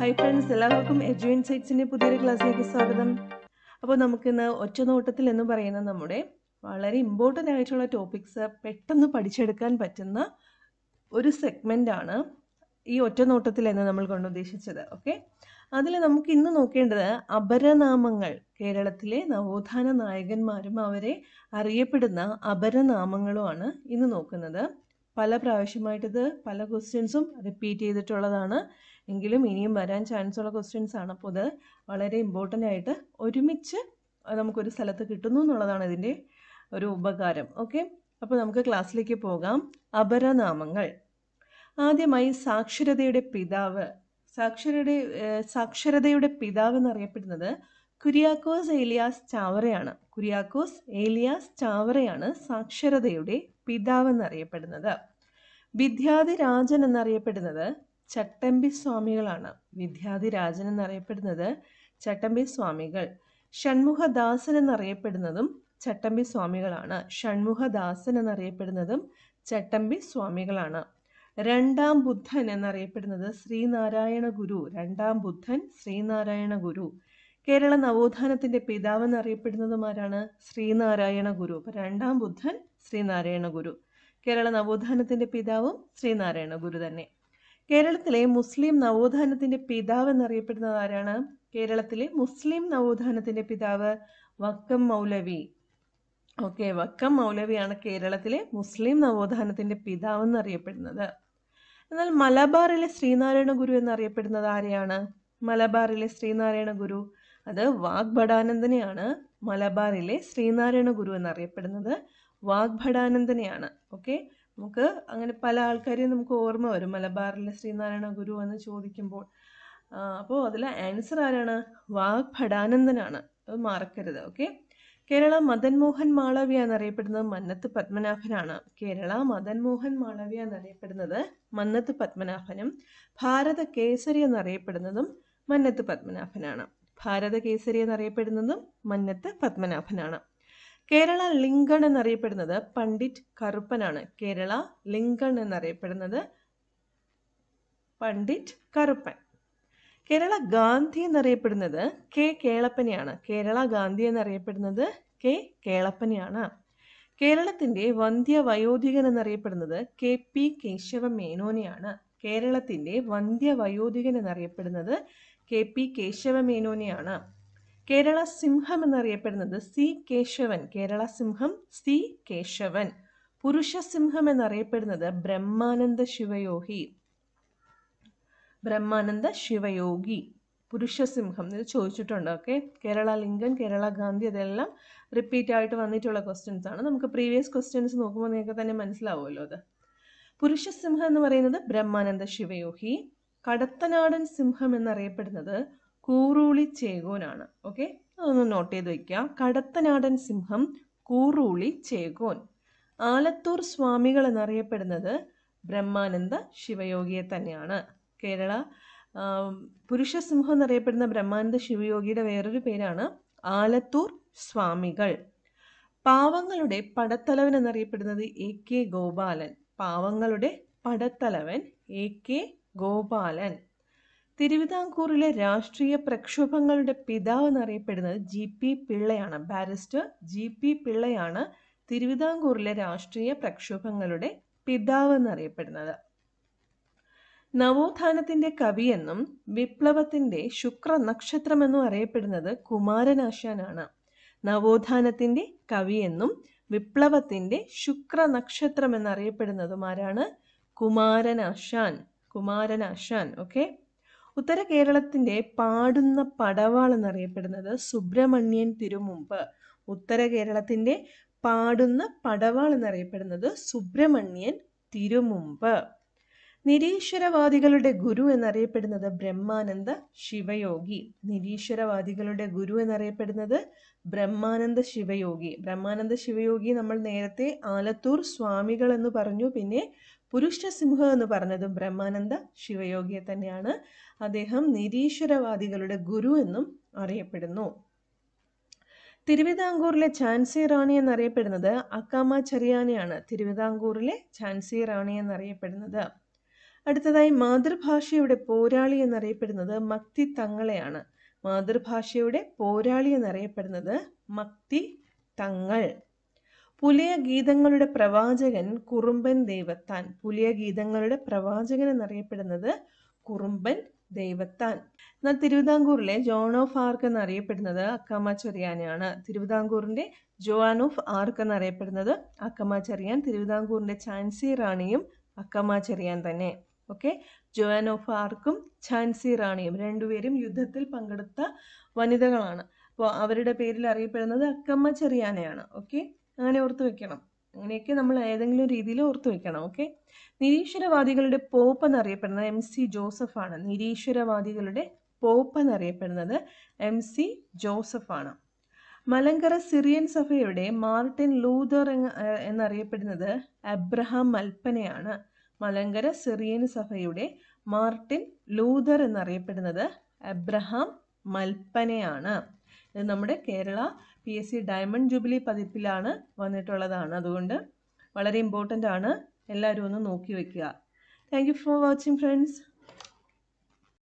hi friends എല്ലാവർക്കും എജുവിൻ സൈറ്റ്സിൻ്റെ പുതിയൊരു ക്ലാസ്സിലേക്ക് സ്വാഗതം അപ്പോൾ നമുക്കിന്ന് ഒറ്റനോട്ടത്തിൽ എന്ന് പറയുന്ന നമ്മുടെ വളരെ ഇമ്പോർട്ടൻ്റ് ആയിട്ടുള്ള ടോപ്പിക്സ് പെട്ടെന്ന് പഠിച്ചെടുക്കാൻ പറ്റുന്ന ഒരു ആണ് ഈ ഒറ്റനോട്ടത്തിൽ എന്ന് നമ്മൾ കൊണ്ടുദ്ദേശിച്ചത് ഓക്കെ അതിൽ നമുക്ക് ഇന്ന് നോക്കേണ്ടത് അപരനാമങ്ങൾ കേരളത്തിലെ നവോത്ഥാന നായകന്മാരും അവരെ അറിയപ്പെടുന്ന അപരനാമങ്ങളുമാണ് ഇന്ന് നോക്കുന്നത് പല പ്രാവശ്യമായിട്ടിത് പല ക്വസ്റ്റ്യൻസും റിപ്പീറ്റ് ചെയ്തിട്ടുള്ളതാണ് എങ്കിലും ഇനിയും വരാൻ ചാൻസുള്ള ക്വസ്റ്റ്യൻസ് ആണ് അപ്പോൾ അത് വളരെ ഇമ്പോർട്ടൻ്റ് ആയിട്ട് ഒരുമിച്ച് നമുക്കൊരു സ്ഥലത്ത് കിട്ടുന്നു എന്നുള്ളതാണ് ഇതിൻ്റെ ഒരു ഉപകാരം ഓക്കെ അപ്പോൾ നമുക്ക് ക്ലാസ്സിലേക്ക് പോകാം അപരനാമങ്ങൾ ആദ്യമായി സാക്ഷരതയുടെ പിതാവ് സാക്ഷരയുടെ സാക്ഷരതയുടെ പിതാവ് എന്നറിയപ്പെടുന്നത് കുര്യാക്കോസ് ഏലിയാസ് ചാവറയാണ് കുര്യാക്കോസ് ഏലിയാസ് ചാവറയാണ് സാക്ഷരതയുടെ പിതാവ് എന്നറിയപ്പെടുന്നത് വിദ്യാധിരാജൻ എന്നറിയപ്പെടുന്നത് ചട്ടമ്പി സ്വാമികളാണ് വിദ്യാധിരാജൻ എന്നറിയപ്പെടുന്നത് ചട്ടമ്പി സ്വാമികൾ ഷൺമുഖദാസൻ എന്നറിയപ്പെടുന്നതും ചട്ടമ്പി സ്വാമികളാണ് ഷൺമുഖദാസൻ എന്നറിയപ്പെടുന്നതും ചട്ടമ്പി സ്വാമികളാണ് രണ്ടാം ബുദ്ധൻ എന്നറിയപ്പെടുന്നത് ശ്രീനാരായണ ഗുരു രണ്ടാം ബുദ്ധൻ ശ്രീനാരായണ ഗുരു കേരള നവോത്ഥാനത്തിന്റെ പിതാവ് എന്നറിയപ്പെടുന്നതും ആരാണ് ശ്രീനാരായണ ഗുരു രണ്ടാം ബുദ്ധൻ ശ്രീനാരായണ ഗുരു കേരള നവോത്ഥാനത്തിന്റെ പിതാവും ശ്രീനാരായണ ഗുരു തന്നെ കേരളത്തിലെ മുസ്ലിം നവോത്ഥാനത്തിന്റെ പിതാവ് എന്നറിയപ്പെടുന്നത് ആരാണ് കേരളത്തിലെ മുസ്ലിം നവോത്ഥാനത്തിന്റെ പിതാവ് വക്കം മൗലവി ഓക്കെ വക്കം മൗലവിയാണ് കേരളത്തിലെ മുസ്ലിം നവോത്ഥാനത്തിന്റെ പിതാവ് എന്നറിയപ്പെടുന്നത് എന്നാൽ മലബാറിലെ ശ്രീനാരായണ ഗുരു എന്നറിയപ്പെടുന്നത് ആരെയാണ് മലബാറിലെ ശ്രീനാരായണ ഗുരു അത് വാഗ്ഭടാനന്ദനെയാണ് മലബാറിലെ ശ്രീനാരായണ ഗുരു എന്നറിയപ്പെടുന്നത് വാഗ്ഭടാനന്ദനെയാണ് ഓക്കെ നമുക്ക് അങ്ങനെ പല ആൾക്കാരെയും നമുക്ക് ഓർമ്മ വരും മലബാറിലെ ശ്രീനാരായണ ഗുരു എന്ന് ചോദിക്കുമ്പോൾ അപ്പോൾ അതിലെ ആൻസർ ആരാണ് വാഗ് ഭടാനന്ദനാണ് അത് മറക്കരുത് ഓക്കെ കേരള മദൻ മോഹൻ മാളവ്യ എന്നറിയപ്പെടുന്നത് മന്നത്ത് പത്മനാഭനാണ് കേരള മദൻ മോഹൻ മാളവ്യ എന്നറിയപ്പെടുന്നത് മന്നത്ത് പത്മനാഭനും ഭാരത കേസരി എന്നറിയപ്പെടുന്നതും മന്നത്ത് പത്മനാഭനാണ് ഭാരത കേസരി എന്നറിയപ്പെടുന്നതും മന്നത്ത് പത്മനാഭനാണ് കേരള ലിങ്കൺ എന്നറിയപ്പെടുന്നത് പണ്ഡിറ്റ് കറുപ്പനാണ് കേരള ലിങ്കൺ എന്നറിയപ്പെടുന്നത് പണ്ഡിറ്റ് കറുപ്പൻ കേരള ഗാന്ധി എന്നറിയപ്പെടുന്നത് കെ കേളപ്പനെയാണ് കേരള ഗാന്ധി എന്നറിയപ്പെടുന്നത് കെ കേളപ്പനെയാണ് കേരളത്തിന്റെ വന്ധ്യ വയോധികൻ എന്നറിയപ്പെടുന്നത് കെ പി കേശവ മേനോനെയാണ് കേരളത്തിന്റെ വന്ധ്യ വയോധികൻ എന്നറിയപ്പെടുന്നത് കെ പി കേശവ മേനോനെയാണ് കേരള സിംഹം എന്നറിയപ്പെടുന്നത് സി കേശവൻ കേരള സിംഹം സി കേശവൻ പുരുഷ സിംഹം എന്നറിയപ്പെടുന്നത് ബ്രഹ്മാനന്ദ ശിവയോഗി ബ്രഹ്മാനന്ദ ശിവയോഗി സിംഹം ഇത് ചോദിച്ചിട്ടുണ്ട് ഓക്കെ കേരള ലിംഗൻ കേരള ഗാന്ധി അതെല്ലാം റിപ്പീറ്റ് ആയിട്ട് വന്നിട്ടുള്ള ക്വസ്റ്റ്യൻസ് ആണ് നമുക്ക് പ്രീവിയസ് ക്വസ്റ്റ്യൻസ് നോക്കുമ്പോൾ നിങ്ങൾക്ക് തന്നെ മനസ്സിലാവുമല്ലോ അത് സിംഹം എന്ന് പറയുന്നത് ബ്രഹ്മാനന്ദ ശിവയോഗി കടത്തനാടൻ സിംഹം എന്നറിയപ്പെടുന്നത് കൂറൂളി ചേകോനാണ് ഓക്കെ അതൊന്ന് നോട്ട് ചെയ്ത് വയ്ക്കുക കടത്തനാടൻ സിംഹം കൂറൂളി ചേകോൻ ആലത്തൂർ സ്വാമികൾ എന്നറിയപ്പെടുന്നത് ബ്രഹ്മാനന്ദ ശിവയോഗിയെ തന്നെയാണ് കേരള പുരുഷസിംഹം എന്നറിയപ്പെടുന്ന ബ്രഹ്മാനന്ദ ശിവയോഗിയുടെ വേറൊരു പേരാണ് ആലത്തൂർ സ്വാമികൾ പാവങ്ങളുടെ പടത്തലവൻ എന്നറിയപ്പെടുന്നത് എ കെ ഗോപാലൻ പാവങ്ങളുടെ പടത്തലവൻ എ കെ ഗോപാലൻ തിരുവിതാംകൂറിലെ രാഷ്ട്രീയ പ്രക്ഷോഭങ്ങളുടെ പിതാവ് എന്നറിയപ്പെടുന്നത് ജി പി പിള്ളയാണ് ബാരിസ്റ്റർ ജി പി പിള്ളയാണ് തിരുവിതാംകൂറിലെ രാഷ്ട്രീയ പ്രക്ഷോഭങ്ങളുടെ പിതാവ് എന്നറിയപ്പെടുന്നത് നവോത്ഥാനത്തിന്റെ കവിയെന്നും വിപ്ലവത്തിന്റെ ശുക്ര നക്ഷത്രമെന്നും അറിയപ്പെടുന്നത് കുമാരനാശാനാണ് നവോത്ഥാനത്തിന്റെ കവിയെന്നും വിപ്ലവത്തിന്റെ ശുക്ര നക്ഷത്രം ആരാണ് കുമാരനാശാൻ കുമാരനാശാൻ ഓക്കെ ഉത്തര കേരളത്തിൻ്റെ പാടുന്ന പടവാൾ എന്നറിയപ്പെടുന്നത് സുബ്രഹ്മണ്യൻ തിരുമുമ്പ് ഉത്തര കേരളത്തിൻ്റെ പാടുന്ന പടവാൾ എന്നറിയപ്പെടുന്നത് സുബ്രഹ്മണ്യൻ തിരുമുമ്പ് നിരീശ്വരവാദികളുടെ ഗുരു എന്നറിയപ്പെടുന്നത് ബ്രഹ്മാനന്ദ ശിവയോഗി നിരീശ്വരവാദികളുടെ ഗുരു എന്നറിയപ്പെടുന്നത് ബ്രഹ്മാനന്ദ ശിവയോഗി ബ്രഹ്മാനന്ദ ശിവയോഗി നമ്മൾ നേരത്തെ ആലത്തൂർ സ്വാമികൾ എന്ന് പറഞ്ഞു പിന്നെ പുരുഷസിംഹ എന്ന് പറഞ്ഞതും ബ്രഹ്മാനന്ദ ശിവയോഗിയെ തന്നെയാണ് അദ്ദേഹം നിരീശ്വരവാദികളുടെ ഗുരു എന്നും അറിയപ്പെടുന്നു തിരുവിതാംകൂറിലെ ഝാൻസി റാണി എന്നറിയപ്പെടുന്നത് അക്കാമ ചെറിയാനെയാണ് തിരുവിതാംകൂറിലെ ഝാൻസി റാണി എന്നറിയപ്പെടുന്നത് അടുത്തതായി മാതൃഭാഷയുടെ പോരാളി എന്നറിയപ്പെടുന്നത് മക്തി തങ്ങളെയാണ് മാതൃഭാഷയുടെ പോരാളി എന്നറിയപ്പെടുന്നത് മക്തി തങ്ങൾ പുലിയ ഗീതങ്ങളുടെ പ്രവാചകൻ കുറുമ്പൻ ദേവത്താൻ പുലിയ ഗീതങ്ങളുടെ പ്രവാചകൻ എന്നറിയപ്പെടുന്നത് കുറുമ്പൻ ദേവത്താൻ എന്നാൽ തിരുവിതാംകൂറിലെ ജോൺ ഓഫ് ആർക്ക് എന്നറിയപ്പെടുന്നത് അക്കമ്മ ചെറിയാനെയാണ് തിരുവിതാംകൂറിന്റെ ജോആൻ ഓഫ് ആർക്ക് എന്നറിയപ്പെടുന്നത് അക്കമ്മ ചെറിയാൻ തിരുവിതാംകൂറിന്റെ ചാൻസി റാണിയും അക്കമ്മ ചെറിയാൻ തന്നെ ഓക്കെ ജോആൻ ഓഫ് ആർക്കും ഝാൻസി റാണിയും രണ്ടുപേരും യുദ്ധത്തിൽ പങ്കെടുത്ത വനിതകളാണ് അപ്പോൾ അവരുടെ പേരിൽ അറിയപ്പെടുന്നത് അക്കമ്മ ചെറിയാനയാണ് ഓക്കെ അങ്ങനെ ഓർത്ത് വെക്കണം അങ്ങനെയൊക്കെ നമ്മൾ ഏതെങ്കിലും രീതിയിൽ ഓർത്ത് വെക്കണം ഓക്കെ നിരീശ്വരവാദികളുടെ പോപ്പ് എന്നറിയപ്പെടുന്നത് എം സി ജോസഫാണ് നിരീശ്വരവാദികളുടെ പോപ്പ് എന്നറിയപ്പെടുന്നത് എം സി ജോസഫാണ് മലങ്കര സിറിയൻ സഭയുടെ മാർട്ടിൻ ലൂതർ എന്നറിയപ്പെടുന്നത് അബ്രഹാം മൽപ്പനയാണ് മലങ്കര സിറിയൻ സഭയുടെ മാർട്ടിൻ ലൂതർ എന്നറിയപ്പെടുന്നത് അബ്രഹാം മൽപ്പനയാണ് ഇത് നമ്മുടെ Kerala P S C diamond jubilee പതിപ്പിലാണ് വന്നിട്ടുള്ളതാണ് അതുകൊണ്ട് വളരെ ഇമ്പോർട്ടൻ്റ് ആണ് എല്ലാവരും ഒന്ന് നോക്കി വയ്ക്കുക thank you for watching friends